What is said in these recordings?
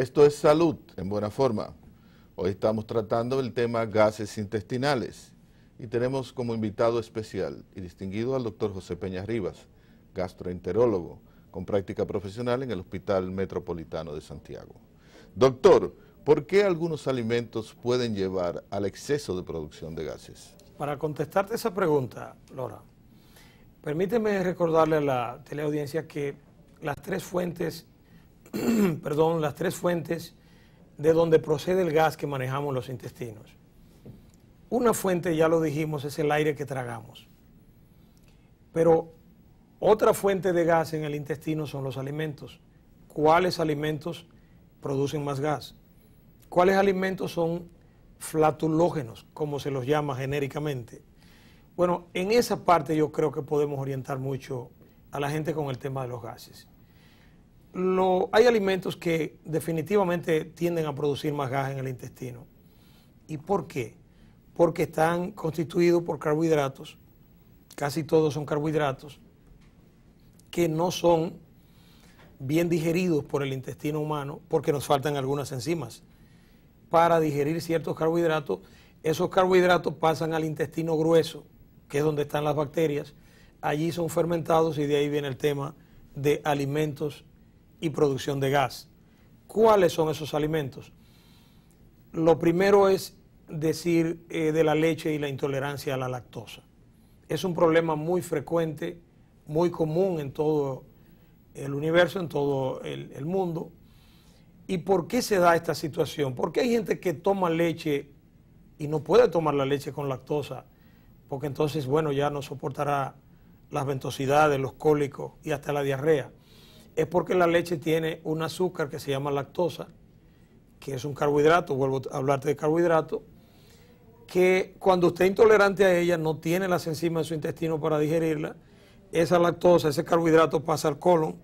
Esto es salud en buena forma. Hoy estamos tratando el tema gases intestinales y tenemos como invitado especial y distinguido al doctor José Peña Rivas, gastroenterólogo con práctica profesional en el Hospital Metropolitano de Santiago. Doctor, ¿por qué algunos alimentos pueden llevar al exceso de producción de gases? Para contestarte esa pregunta, Lora, permíteme recordarle a la teleaudiencia que las tres fuentes perdón, las tres fuentes de donde procede el gas que manejamos los intestinos. Una fuente, ya lo dijimos, es el aire que tragamos. Pero otra fuente de gas en el intestino son los alimentos. ¿Cuáles alimentos producen más gas? ¿Cuáles alimentos son flatulógenos, como se los llama genéricamente? Bueno, en esa parte yo creo que podemos orientar mucho a la gente con el tema de los gases hay alimentos que definitivamente tienden a producir más gas en el intestino. ¿Y por qué? Porque están constituidos por carbohidratos, casi todos son carbohidratos, que no son bien digeridos por el intestino humano porque nos faltan algunas enzimas. Para digerir ciertos carbohidratos, esos carbohidratos pasan al intestino grueso, que es donde están las bacterias, allí son fermentados y de ahí viene el tema de alimentos y producción de gas. ¿Cuáles son esos alimentos? Lo primero es decir eh, de la leche y la intolerancia a la lactosa. Es un problema muy frecuente, muy común en todo el universo, en todo el, mundo. ¿Y por qué se da esta situación? Porque hay gente que toma leche y no puede tomar la leche con lactosa, porque entonces, bueno, ya no soportará las ventosidades, los cólicos y hasta la diarrea es porque la leche tiene un azúcar que se llama lactosa, que es un carbohidrato, vuelvo a hablarte de carbohidrato, que cuando usted es intolerante a ella no tiene las enzimas de su intestino para digerirla, esa lactosa, ese carbohidrato pasa al colon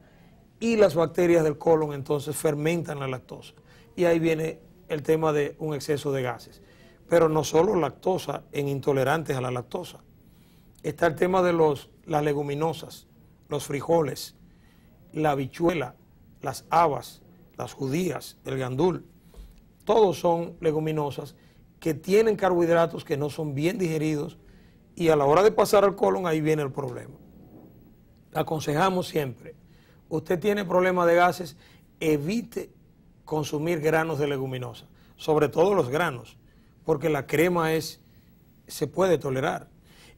y las bacterias del colon entonces fermentan la lactosa. Y ahí viene el tema de un exceso de gases. Pero no solo lactosa en intolerantes a la lactosa. Está el tema de los, las leguminosas, los frijoles, la habichuela, las habas, las judías, el gandul, todos son leguminosas que tienen carbohidratos que no son bien digeridos y a la hora de pasar al colon ahí viene el problema. Aconsejamos siempre, usted tiene problema de gases, evite consumir granos de leguminosa, sobre todo los granos, porque la crema es se puede tolerar.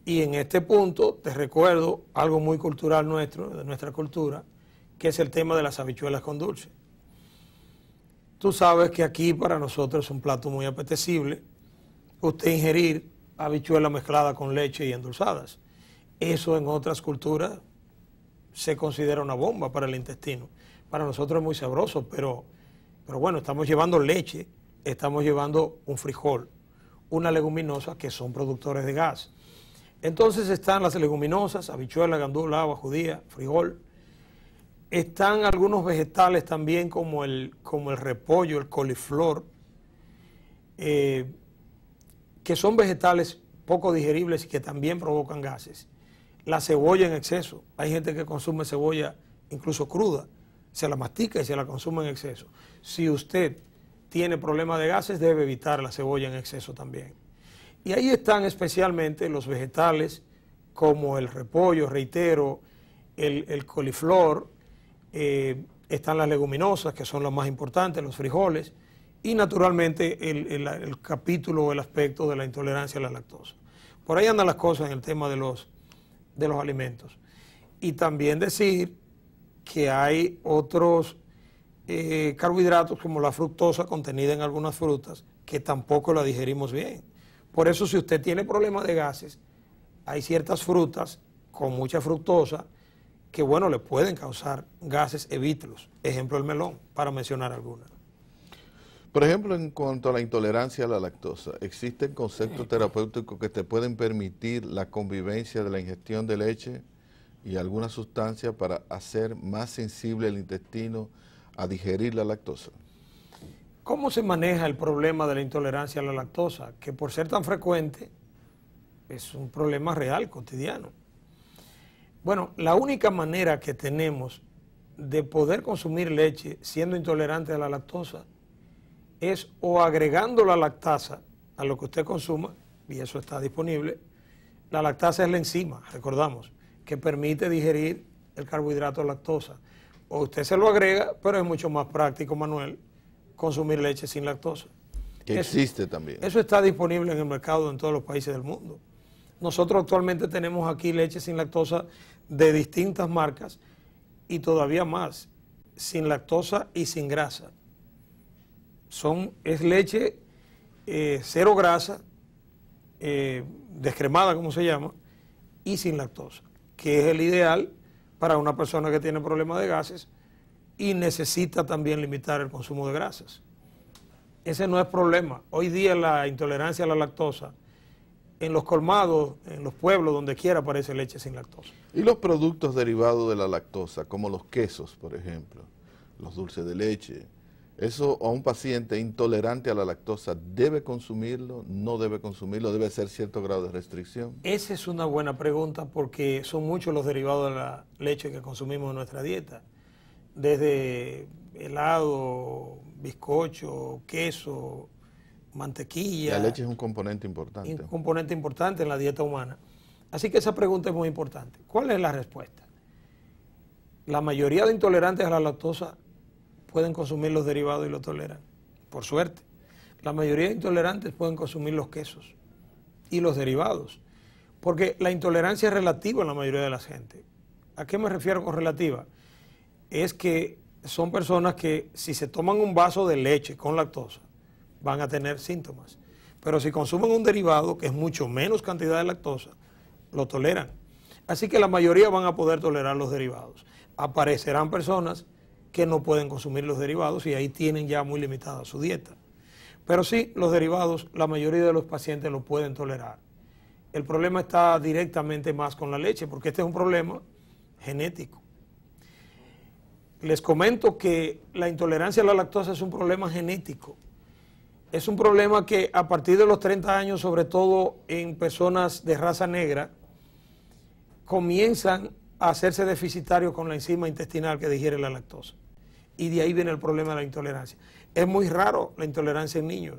Y en este punto te recuerdo algo muy cultural nuestro, de nuestra cultura, que es el tema de las habichuelas con dulce. Tú sabes que aquí para nosotros es un plato muy apetecible usted ingerir habichuelas mezcladas con leche y endulzadas. Eso en otras culturas se considera una bomba para el intestino. Para nosotros es muy sabroso, pero, pero bueno, estamos llevando leche, estamos llevando un frijol, una leguminosa que son productores de gas. Entonces están las leguminosas, habichuelas, gandula, agua, judía, frijol, están algunos vegetales también como el, como el repollo, el coliflor, eh, que son vegetales poco digeribles y que también provocan gases. La cebolla en exceso. Hay gente que consume cebolla incluso cruda. Se la mastica y se la consume en exceso. Si usted tiene problemas de gases, debe evitar la cebolla en exceso también. Y ahí están especialmente los vegetales como el repollo, reitero, el, el coliflor, eh, están las leguminosas, que son las más importantes, los frijoles, y naturalmente el, capítulo o el aspecto de la intolerancia a la lactosa. Por ahí andan las cosas en el tema de los, de los alimentos. Y también decir que hay otros eh, carbohidratos como la fructosa contenida en algunas frutas que tampoco la digerimos bien. Por eso si usted tiene problemas de gases, hay ciertas frutas con mucha fructosa que, bueno, le pueden causar gases, evítelos. Ejemplo, el melón, para mencionar algunas. Por ejemplo, en cuanto a la intolerancia a la lactosa, ¿existen conceptos terapéuticos que te pueden permitir la convivencia de la ingestión de leche y alguna sustancia para hacer más sensible el intestino a digerir la lactosa? ¿Cómo se maneja el problema de la intolerancia a la lactosa? Que por ser tan frecuente es un problema real, cotidiano. Bueno, la única manera que tenemos de poder consumir leche siendo intolerante a la lactosa es o agregando la lactasa a lo que usted consuma, y eso está disponible. La lactasa es la enzima, recordamos, que permite digerir el carbohidrato lactosa. O usted se lo agrega, pero es mucho más práctico, Manuel, consumir leche sin lactosa. Que existe también. Eso está disponible en el mercado en todos los países del mundo. Nosotros actualmente tenemos aquí leche sin lactosa de distintas marcas y todavía más, sin lactosa y sin grasa. Son, es leche eh, cero grasa, eh, descremada como se llama, y sin lactosa, que es el ideal para una persona que tiene problemas de gases y necesita también limitar el consumo de grasas. Ese no es problema. Hoy día la intolerancia a la lactosa en los colmados, en los pueblos, donde quiera aparece leche sin lactosa. ¿Y los productos derivados de la lactosa, como los quesos, por ejemplo, los dulces de leche? ¿Eso a un paciente intolerante a la lactosa debe consumirlo, no debe consumirlo, debe ser cierto grado de restricción? Esa es una buena pregunta porque son muchos los derivados de la leche que consumimos en nuestra dieta. Desde helado, bizcocho, queso, mantequilla. La leche es un componente importante. Un componente importante en la dieta humana. Así que esa pregunta es muy importante. ¿Cuál es la respuesta? La mayoría de intolerantes a la lactosa pueden consumir los derivados y lo toleran, por suerte. La mayoría de intolerantes pueden consumir los quesos y los derivados, porque la intolerancia es relativa en la mayoría de la gente. ¿A qué me refiero con relativa? Es que son personas que si se toman un vaso de leche con lactosa, van a tener síntomas. Pero si consumen un derivado, que es mucho menos cantidad de lactosa, lo toleran. Así que la mayoría van a poder tolerar los derivados. Aparecerán personas que no pueden consumir los derivados y ahí tienen ya muy limitada su dieta. Pero sí, los derivados, la mayoría de los pacientes lo pueden tolerar. El problema está directamente más con la leche, porque este es un problema genético. Les comento que la intolerancia a la lactosa es un problema genético es un problema que a partir de los 30 años, sobre todo en personas de raza negra, comienzan a hacerse deficitarios con la enzima intestinal que digiere la lactosa. Y de ahí viene el problema de la intolerancia. Es muy raro la intolerancia en niños.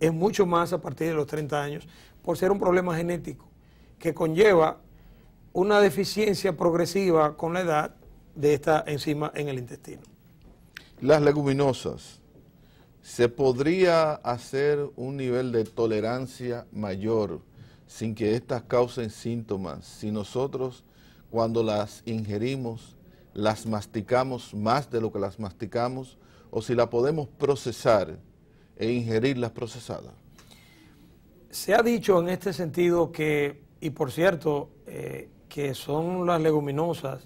Es mucho más a partir de los 30 años por ser un problema genético que conlleva una deficiencia progresiva con la edad de esta enzima en el intestino. Las leguminosas ¿Se podría hacer un nivel de tolerancia mayor sin que éstas causen síntomas si nosotros cuando las ingerimos las masticamos más de lo que las masticamos o si la podemos procesar e ingerir las procesadas? Se ha dicho en este sentido que, y por cierto, eh, que son las leguminosas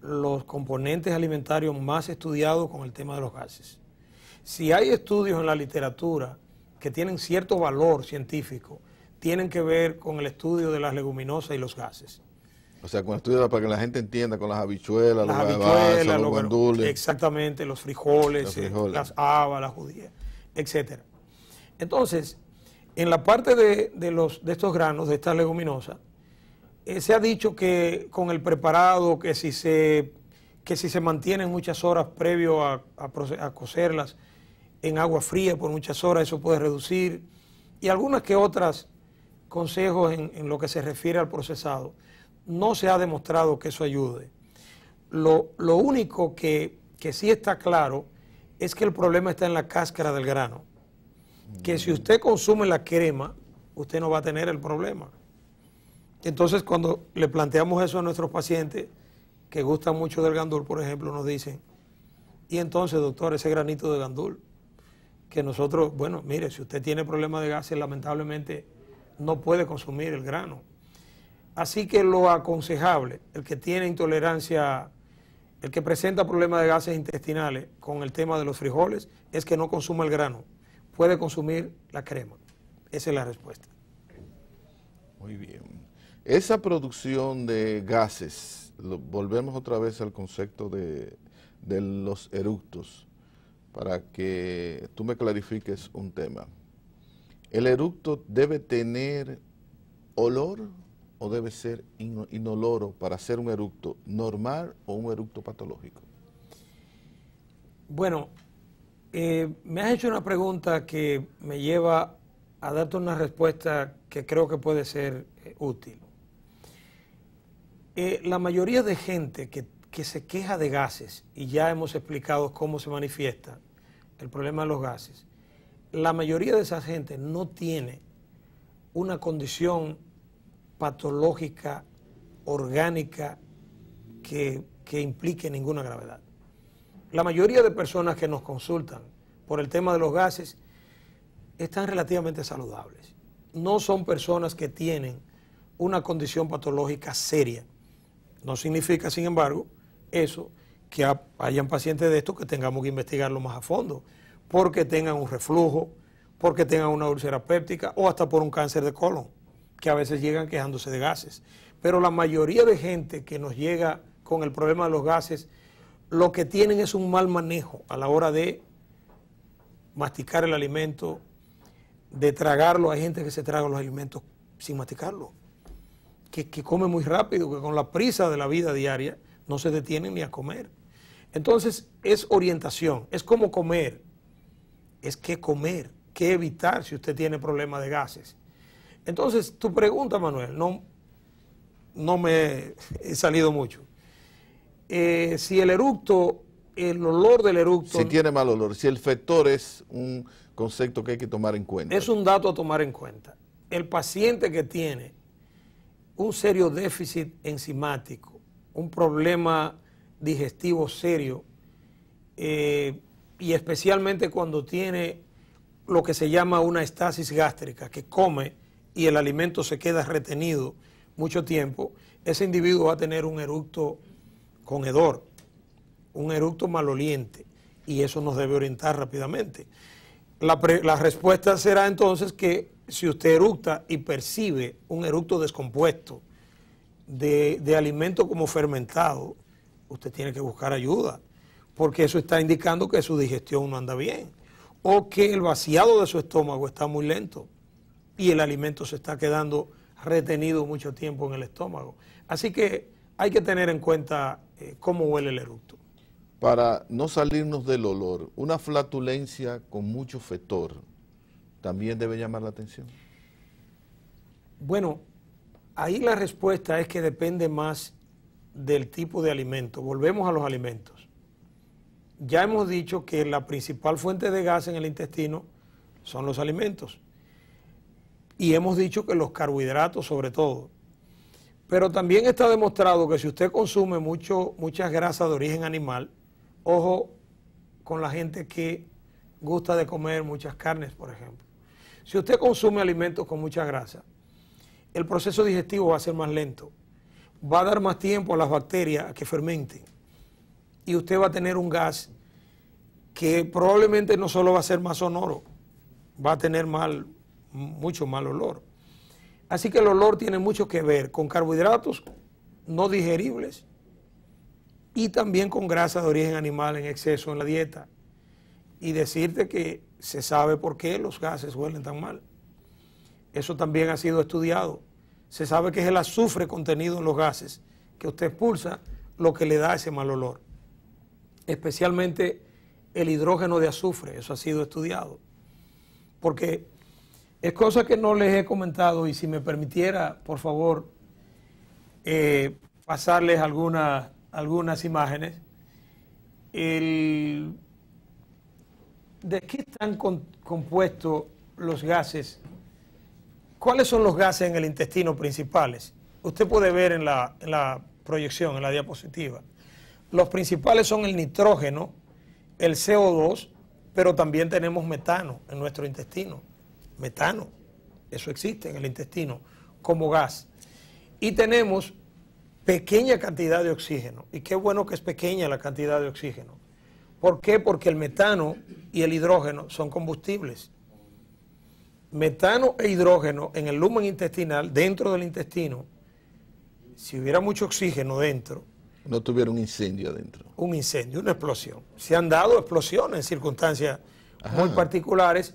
los componentes alimentarios más estudiados con el tema de los gases. Si hay estudios en la literatura que tienen cierto valor científico, tienen que ver con el estudio de las leguminosas y los gases. O sea, con estudios para que la gente entienda, con las habichuelas, las los habichuelas, los, Exactamente, los eh, frijoles, las habas, las judías, etc. Entonces, en la parte de, los, de estos granos, de estas leguminosas, eh, se ha dicho que con el preparado, que si se, que si se mantienen muchas horas previo a, a, a cocerlas, en agua fría por muchas horas, eso puede reducir, y algunas que otras consejos en, lo que se refiere al procesado. No se ha demostrado que eso ayude. Lo, único que, que sí está claro es que el problema está en la cáscara del grano. Que si usted consume la crema, usted no va a tener el problema. Entonces, cuando le planteamos eso a nuestros pacientes que gustan mucho del gandul, por ejemplo, nos dicen, y entonces, doctor, ese granito de gandul, que nosotros, bueno, mire, si usted tiene problemas de gases, lamentablemente no puede consumir el grano. Así que lo aconsejable, el que tiene intolerancia, el que presenta problemas de gases intestinales con el tema de los frijoles, es que no consuma el grano, puede consumir la crema. Esa es la respuesta. Muy bien. Esa producción de gases, volvemos otra vez al concepto de, de los eructos para que tú me clarifiques un tema. ¿El eructo debe tener olor o debe ser inoloro para ser un eructo normal o un eructo patológico? Bueno, eh, me has hecho una pregunta que me lleva a darte una respuesta que creo que puede ser eh, útil. Eh, la mayoría de gente que que se queja de gases, y ya hemos explicado cómo se manifiesta el problema de los gases, la mayoría de esa gente no tiene una condición patológica, orgánica, que, que implique ninguna gravedad. La mayoría de personas que nos consultan por el tema de los gases están relativamente saludables. No son personas que tienen una condición patológica seria. No significa, sin embargo, eso, que hayan pacientes de estos que tengamos que investigarlo más a fondo, porque tengan un reflujo, porque tengan una úlcera péptica o hasta por un cáncer de colon, que a veces llegan quejándose de gases. Pero la mayoría de gente que nos llega con el problema de los gases, lo que tienen es un mal manejo a la hora de masticar el alimento, de tragarlo. Hay gente que se traga los alimentos sin masticarlo, que, que come muy rápido, que con la prisa de la vida diaria no se detienen ni a comer. Entonces es orientación, es como comer, es qué comer, qué evitar si usted tiene problemas de gases. Entonces, tu pregunta, Manuel, no, no me he salido mucho. Eh, si el eructo, el olor del eructo... Si tiene mal olor, si el factor es un concepto que hay que tomar en cuenta. Es un dato a tomar en cuenta. El paciente que tiene un serio déficit enzimático, un problema digestivo serio eh, y especialmente cuando tiene lo que se llama una estasis gástrica, que come y el alimento se queda retenido mucho tiempo, ese individuo va a tener un eructo con hedor, un eructo maloliente, y eso nos debe orientar rápidamente. La, la respuesta será entonces que si usted eructa y percibe un eructo descompuesto, de, de alimentos como fermentado, usted tiene que buscar ayuda, porque eso está indicando que su digestión no anda bien, o que el vaciado de su estómago está muy lento y el alimento se está quedando retenido mucho tiempo en el estómago. Así que hay que tener en cuenta eh, cómo huele el eructo. Para no salirnos del olor, una flatulencia con mucho fetor también debe llamar la atención. Bueno, Ahí la respuesta es que depende más del tipo de alimento. Volvemos a los alimentos. Ya hemos dicho que la principal fuente de gas en el intestino son los alimentos. Y hemos dicho que los carbohidratos sobre todo. Pero también está demostrado que si usted consume mucho, muchas grasas de origen animal, ojo con la gente que gusta de comer muchas carnes, por ejemplo. Si usted consume alimentos con mucha grasa, el proceso digestivo va a ser más lento, va a dar más tiempo a las bacterias a que fermenten y usted va a tener un gas que probablemente no solo va a ser más sonoro, va a tener mal, mucho mal olor. Así que el olor tiene mucho que ver con carbohidratos no digeribles y también con grasa de origen animal en exceso en la dieta. Y decirte que se sabe por qué los gases huelen tan mal. Eso también ha sido estudiado. Se sabe que es el azufre contenido en los gases que usted expulsa lo que le da ese mal olor. Especialmente el hidrógeno de azufre, eso ha sido estudiado. Porque es cosa que no les he comentado y si me permitiera, por favor, eh, pasarles algunas, algunas imágenes. ¿De qué están compuestos los gases ¿Cuáles son los gases en el intestino principales? Usted puede ver en la, proyección, en la diapositiva. Los principales son el nitrógeno, el CO2, pero también tenemos metano en nuestro intestino. Metano, eso existe en el intestino como gas. Y tenemos pequeña cantidad de oxígeno. Y qué bueno que es pequeña la cantidad de oxígeno. ¿Por qué? Porque el metano y el hidrógeno son combustibles metano e hidrógeno en el lumen intestinal, dentro del intestino, si hubiera mucho oxígeno dentro. No tuviera un incendio adentro. Un incendio, una explosión. Se han dado explosiones en circunstancias muy particulares,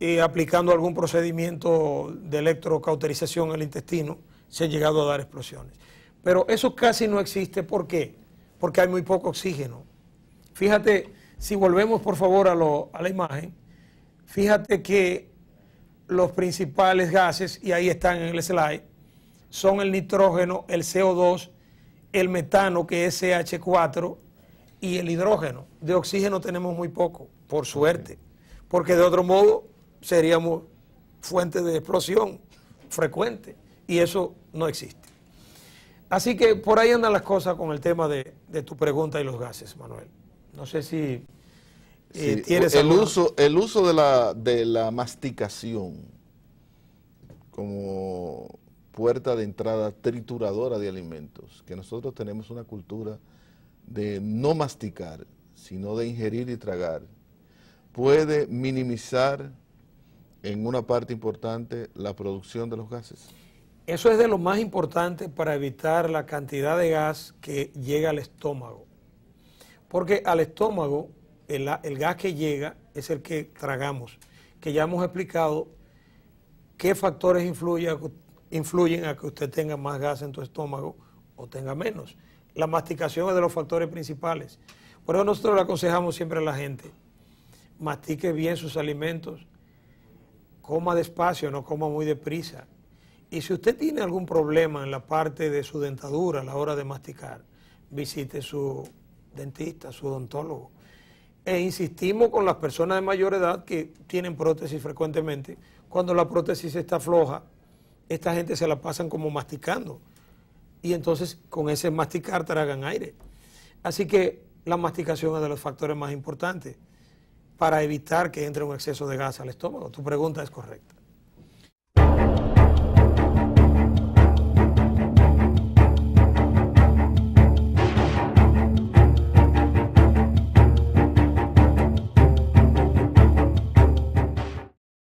y eh, aplicando algún procedimiento de electrocauterización al intestino, se han llegado a dar explosiones. Pero eso casi no existe. ¿Por qué? Porque hay muy poco oxígeno. Fíjate, si volvemos por favor a la imagen, fíjate que los principales gases, y ahí están en el slide, son el nitrógeno, el CO2, el metano, que es CH4, y el hidrógeno. De oxígeno tenemos muy poco, por suerte, porque de otro modo seríamos fuente de explosión frecuente, y eso no existe. Así que por ahí andan las cosas con el tema de, de tu pregunta y los gases, Manuel. No sé si... Eh, el uso, el uso de la, de la masticación como puerta de entrada trituradora de alimentos, que nosotros tenemos una cultura de no masticar, sino de ingerir y tragar, puede minimizar en una parte importante la producción de los gases. Eso es de lo más importante para evitar la cantidad de gas que llega al estómago. Porque al estómago el, gas que llega es el que tragamos, que ya hemos explicado qué factores influyen a, influyen a que usted tenga más gas en tu estómago o tenga menos. La masticación es de los factores principales. Por eso nosotros le aconsejamos siempre a la gente, mastique bien sus alimentos, coma despacio, no coma muy deprisa. Y si usted tiene algún problema en la parte de su dentadura a la hora de masticar, visite su dentista, su odontólogo e insistimos con las personas de mayor edad que tienen prótesis frecuentemente. Cuando la prótesis está floja, esta gente se la pasan como masticando. Y entonces con ese masticar tragan aire. Así que la masticación es de los factores más importantes para evitar que entre un exceso de gas al estómago. Tu pregunta es correcta.